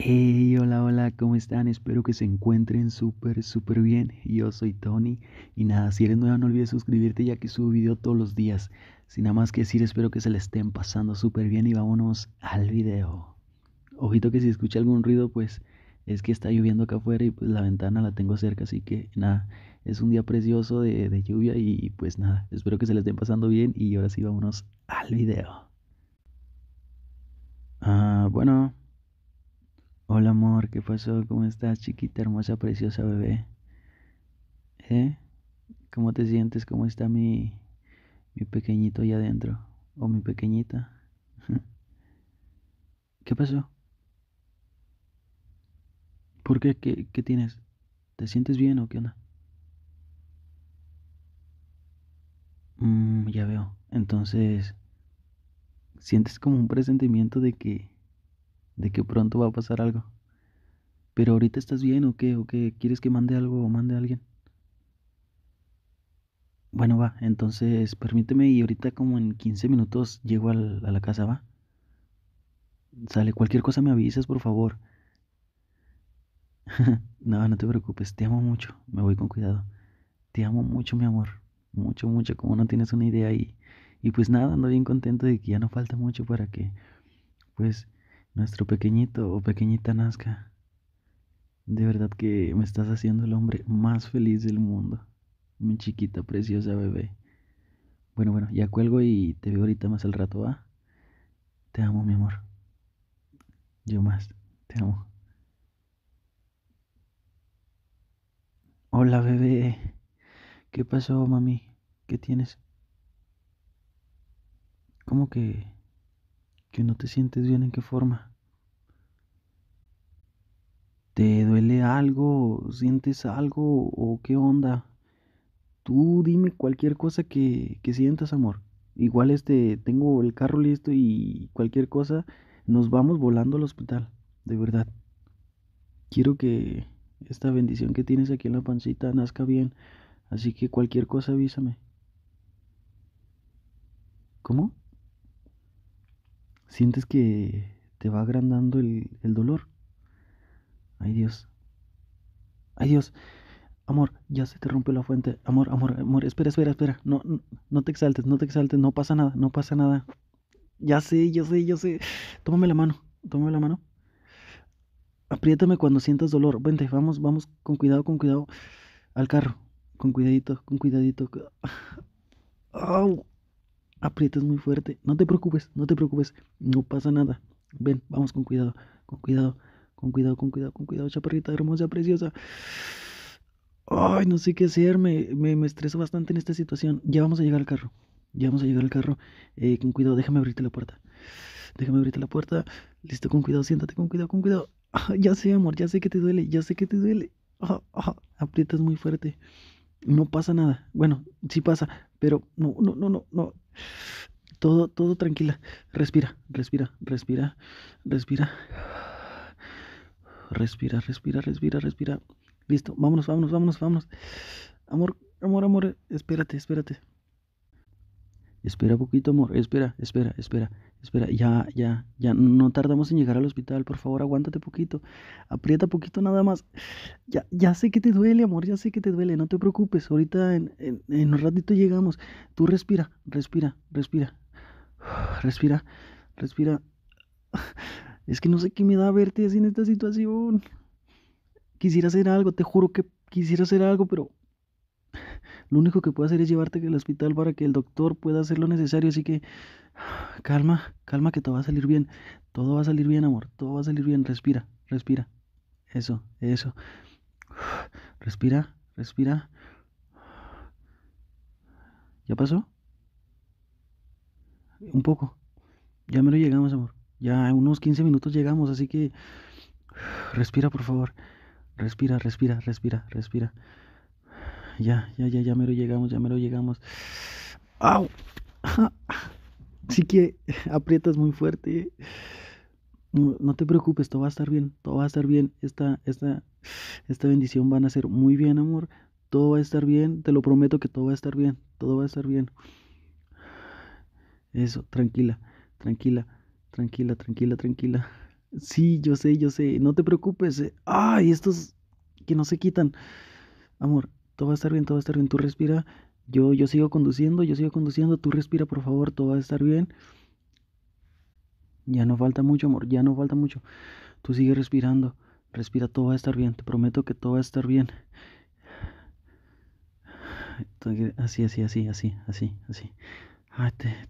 Hey, hola, hola, ¿cómo están? Espero que se encuentren súper, súper bien. Yo soy Tony y nada, si eres nueva no olvides suscribirte ya que subo video todos los días. Sin nada más que decir, espero que se le estén pasando súper bien y vámonos al video. Ojito que si escucha algún ruido, pues es que está lloviendo acá afuera y pues la ventana la tengo cerca, así que nada, es un día precioso de, de lluvia y pues nada, espero que se le estén pasando bien y ahora sí vámonos al video. Ah, bueno. Hola amor, ¿qué pasó? ¿Cómo estás, chiquita, hermosa, preciosa bebé? ¿Eh? ¿Cómo te sientes? ¿Cómo está mi, mi pequeñito allá adentro? ¿O mi pequeñita? ¿Qué pasó? ¿Por qué? qué? tienes? ¿Te sientes bien o qué onda? Mm, ya veo. Entonces, ¿sientes como un presentimiento de que de que pronto va a pasar algo. Pero ahorita estás bien o qué, o qué, ¿quieres que mande algo o mande a alguien? Bueno, va, entonces permíteme y ahorita como en 15 minutos llego a la casa, va. Sale, cualquier cosa me avisas, por favor. no, no te preocupes, te amo mucho, me voy con cuidado. Te amo mucho, mi amor. Mucho, mucho, como no tienes una idea. Y, y pues nada, ando bien contento de que ya no falta mucho para que, pues, nuestro pequeñito o pequeñita Nazca. De verdad que me estás haciendo el hombre más feliz del mundo. Mi chiquita, preciosa bebé. Bueno, bueno, ya cuelgo y te veo ahorita más al rato, ¿va? Te amo, mi amor. Yo más, te amo. Hola, bebé. ¿Qué pasó, mami? ¿Qué tienes? ¿Cómo que que no te sientes bien en qué forma. ¿Te duele algo? ¿Sientes algo? ¿O qué onda? Tú dime cualquier cosa que, que sientas, amor. Igual este, tengo el carro listo y cualquier cosa, nos vamos volando al hospital, de verdad. Quiero que esta bendición que tienes aquí en la pancita nazca bien, así que cualquier cosa avísame. ¿Cómo? sientes que te va agrandando el, dolor. Ay Dios. Ay Dios. Amor, ya se te rompió la fuente. Amor, amor, amor, espera, espera, espera. No, no, te exaltes, no te exaltes, no pasa nada, no pasa nada. Ya sé, ya sé, ya sé. Tómame la mano, tómame la mano. Apriétame cuando sientas dolor. Vente, vamos, vamos, con cuidado, con cuidado. Al carro, con cuidadito, con cuidadito aprietas muy fuerte. No te preocupes, no te preocupes, no pasa nada. Ven, vamos con cuidado, con cuidado, con cuidado, con cuidado, con cuidado, chaparrita hermosa, preciosa. Ay, no sé qué hacer, me, me, estreso bastante en esta situación. Ya vamos a llegar al carro, ya vamos a llegar al carro. Eh, con cuidado, déjame abrirte la puerta. Déjame abrirte la puerta. Listo, con cuidado, siéntate, con cuidado, con cuidado. Ah, ya sé, amor, ya sé que te duele, ya sé que te duele. Ah, ah, aprietas muy fuerte. No pasa nada. Bueno, sí pasa, pero no, no, no, no, no. Todo, todo tranquila. Respira, respira, respira, respira. Respira, respira, respira, respira. Listo, vámonos, vámonos, vámonos, vámonos. Amor, amor, amor, espérate, espérate espera poquito, amor, espera, espera, espera, espera, ya, ya, ya, no tardamos en llegar al hospital, por favor, aguántate poquito, aprieta poquito nada más, ya, ya sé que te duele, amor, ya sé que te duele, no te preocupes, ahorita en, en, en un ratito llegamos, tú respira, respira, respira, respira, respira, es que no sé qué me da verte así en esta situación, quisiera hacer algo, te juro que quisiera hacer algo, pero lo único que puedo hacer es llevarte al hospital para que el doctor pueda hacer lo necesario. Así que calma, calma que todo va a salir bien. Todo va a salir bien, amor. Todo va a salir bien. Respira, respira. Eso, eso. Respira, respira. ¿Ya pasó? Un poco. Ya me lo llegamos, amor. Ya en unos 15 minutos llegamos, así que respira, por favor. Respira, respira, respira, respira ya, ya, ya, ya mero llegamos, ya mero llegamos. ¡Au! Así que aprietas muy fuerte. No, te preocupes, todo va a estar bien, todo va a estar bien. Esta, esta bendición van a ser muy bien, amor. Todo va a estar bien, te lo prometo que todo va a estar bien, todo va a estar bien. Eso, tranquila, tranquila, tranquila, tranquila, tranquila. Sí, yo sé, yo sé, no te preocupes. Eh. Ay, estos que no se quitan. Amor, todo va a estar bien, todo va a estar bien, tú respira, yo, yo sigo conduciendo, yo sigo conduciendo, tú respira, por favor, todo va a estar bien. Ya no falta mucho, amor, ya no falta mucho. Tú sigues respirando, respira, todo va a estar bien, te prometo que todo va a estar bien. Así, así, así, así, así, así.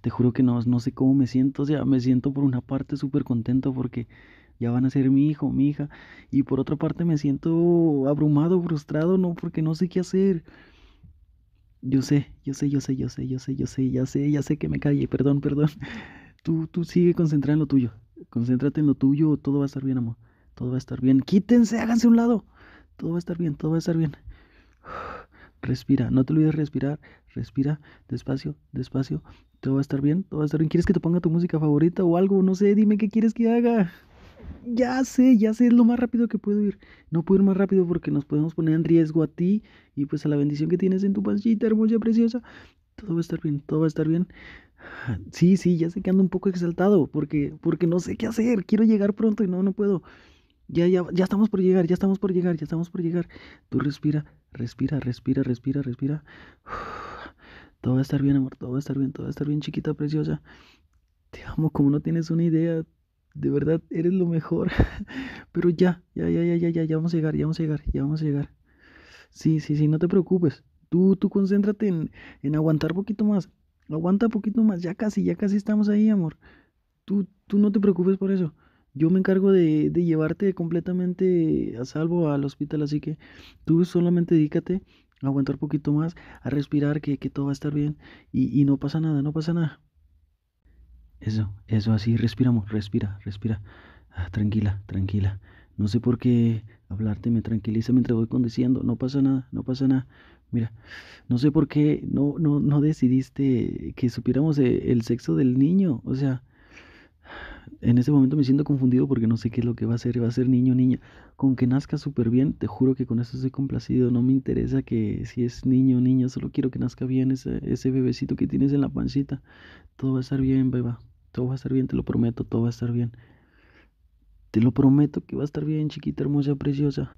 te, juro que no, no sé cómo me siento, o sea, me siento por una parte súper contento porque ya van a ser mi hijo, mi hija. Y por otra parte me siento abrumado, frustrado, no, porque no sé qué hacer. Yo sé, yo sé, yo sé, yo sé, yo sé, yo sé, ya sé, ya sé que me calle, perdón, perdón. Tú, tú sigue concentrado en lo tuyo. Concéntrate en lo tuyo, todo va a estar bien, amor. Todo va a estar bien. Quítense, háganse a un lado. Todo va a estar bien, todo va a estar bien. Respira, no te olvides respirar, respira despacio, despacio. Todo va a estar bien, todo va a estar bien. ¿Quieres que te ponga tu música favorita o algo? No sé, dime qué quieres que haga ya sé, ya sé, es lo más rápido que puedo ir. No puedo ir más rápido porque nos podemos poner en riesgo a ti y pues a la bendición que tienes en tu pancita hermosa, preciosa. Todo va a estar bien, todo va a estar bien. Sí, sí, ya sé que ando un poco exaltado porque, porque no sé qué hacer. Quiero llegar pronto y no, no puedo. Ya, ya, ya estamos por llegar, ya estamos por llegar, ya estamos por llegar. Tú respira, respira, respira, respira, respira. todo va a estar bien, amor, todo va a estar bien, todo va a estar bien, chiquita, preciosa. Te amo como no tienes una idea de verdad eres lo mejor. Pero ya, ya, ya, ya, ya, ya, ya vamos a llegar, ya vamos a llegar, ya vamos a llegar. Sí, sí, sí, no te preocupes. Tú, tú concéntrate en, en aguantar poquito más. Aguanta poquito más, ya casi, ya casi estamos ahí, amor. Tú, tú no te preocupes por eso. Yo me encargo de, llevarte completamente a salvo al hospital, así que tú solamente dedícate a aguantar poquito más, a respirar, que, todo va a estar bien y no pasa nada, no pasa nada. Eso, eso, así respiramos, respira, respira. Ah, tranquila, tranquila. No sé por qué hablarte me tranquiliza mientras voy conduciendo. No pasa nada, no pasa nada. Mira, no sé por qué no, no, no decidiste que supiéramos eh, el sexo del niño. O sea, en ese momento me siento confundido porque no sé qué es lo que va a ser, va a ser niño o niña. Con que nazca súper bien, te juro que con eso estoy complacido. No me interesa que si es niño o niña, solo quiero que nazca bien ese, ese bebecito que tienes en la pancita. Todo va a estar bien, beba. Todo va a estar bien, te lo prometo, todo va a estar bien. Te lo prometo que va a estar bien, chiquita, hermosa, preciosa.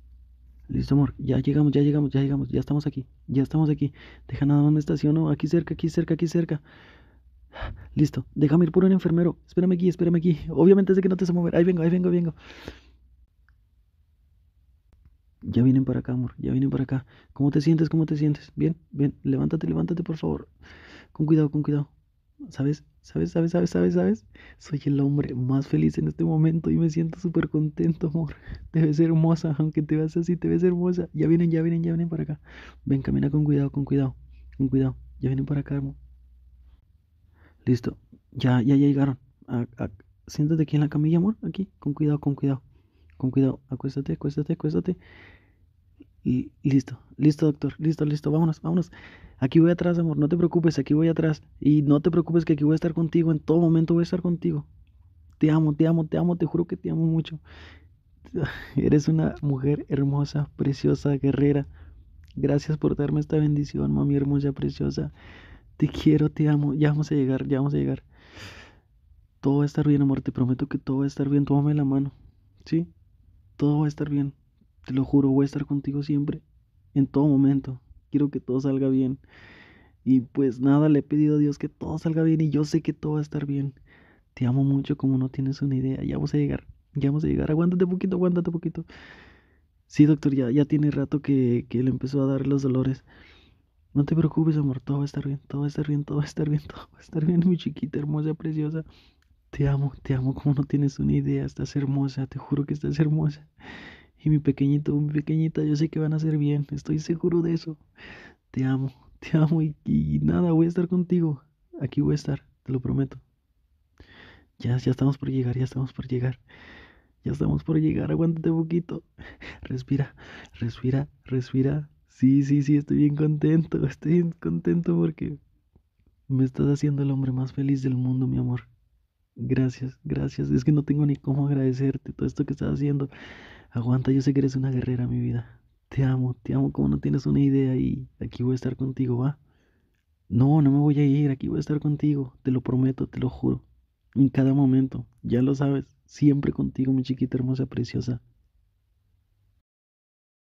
Listo, amor. Ya llegamos, ya llegamos, ya llegamos. Ya estamos aquí. Ya estamos aquí. Deja nada más me estaciono. Aquí cerca, aquí cerca, aquí cerca. Listo, déjame ir por un enfermero. Espérame aquí, espérame aquí. Obviamente sé que no te se mover. Ahí vengo, ahí vengo, vengo. Ya vienen para acá, amor. Ya vienen para acá. ¿Cómo te sientes? ¿Cómo te sientes? Bien, bien. Levántate, levántate, por favor. Con cuidado, con cuidado. ¿Sabes? ¿Sabes? ¿Sabes? ¿Sabes? ¿Sabes? Soy el hombre más feliz en este momento y me siento súper contento, amor. Debes ser hermosa, aunque te veas así, te ves hermosa. Ya vienen, ya vienen, ya vienen para acá. Ven, camina con cuidado, con cuidado, con cuidado. Ya vienen para acá, amor. Listo. Ya, ya, ya llegaron. siéntate aquí en la camilla, amor. Aquí, con cuidado, con cuidado. Con cuidado. Acuéstate, acuéstate, acuéstate. Y listo, listo, doctor. Listo, listo. Vámonos, vámonos. Aquí voy atrás, amor. No te preocupes, aquí voy atrás. Y no te preocupes que aquí voy a estar contigo. En todo momento voy a estar contigo. Te amo, te amo, te amo. Te juro que te amo mucho. Eres una mujer hermosa, preciosa, guerrera. Gracias por darme esta bendición, mami hermosa, preciosa. Te quiero, te amo. Ya vamos a llegar, ya vamos a llegar. Todo va a estar bien, amor. Te prometo que todo va a estar bien. Tómame la mano. ¿Sí? Todo va a estar bien. Te lo juro, voy a estar contigo siempre. En todo momento. Quiero que todo salga bien. Y pues nada, le he pedido a Dios que todo salga bien y yo sé que todo va a estar bien. Te amo mucho como no tienes una idea. Ya vamos a llegar. Ya vamos a llegar. Aguántate un poquito, aguántate un poquito. Sí, doctor, ya, ya tiene rato que, que le empezó a dar los dolores. No te preocupes, amor, todo va a estar bien, todo va a estar bien, todo va a estar bien, todo va a estar bien, mi chiquita hermosa, preciosa. Te amo, te amo como no tienes una idea, estás hermosa, te juro que estás hermosa. Y mi pequeñito, mi pequeñita, yo sé que van a ser bien, estoy seguro de eso. Te amo, te amo y, nada, voy a estar contigo. Aquí voy a estar, te lo prometo. Ya, ya estamos por llegar, ya estamos por llegar. Ya estamos por llegar, aguántate un poquito. Respira, respira, respira. Sí, sí, sí, estoy bien contento. Estoy bien contento porque me estás haciendo el hombre más feliz del mundo, mi amor. Gracias, gracias. Es que no tengo ni cómo agradecerte todo esto que estás haciendo. Aguanta, yo sé que eres una guerrera, mi vida. Te amo, te amo como no tienes una idea y aquí voy a estar contigo, ¿va? No, no me voy a ir, aquí voy a estar contigo, te lo prometo, te lo juro. En cada momento, ya lo sabes, siempre contigo, mi chiquita hermosa, preciosa.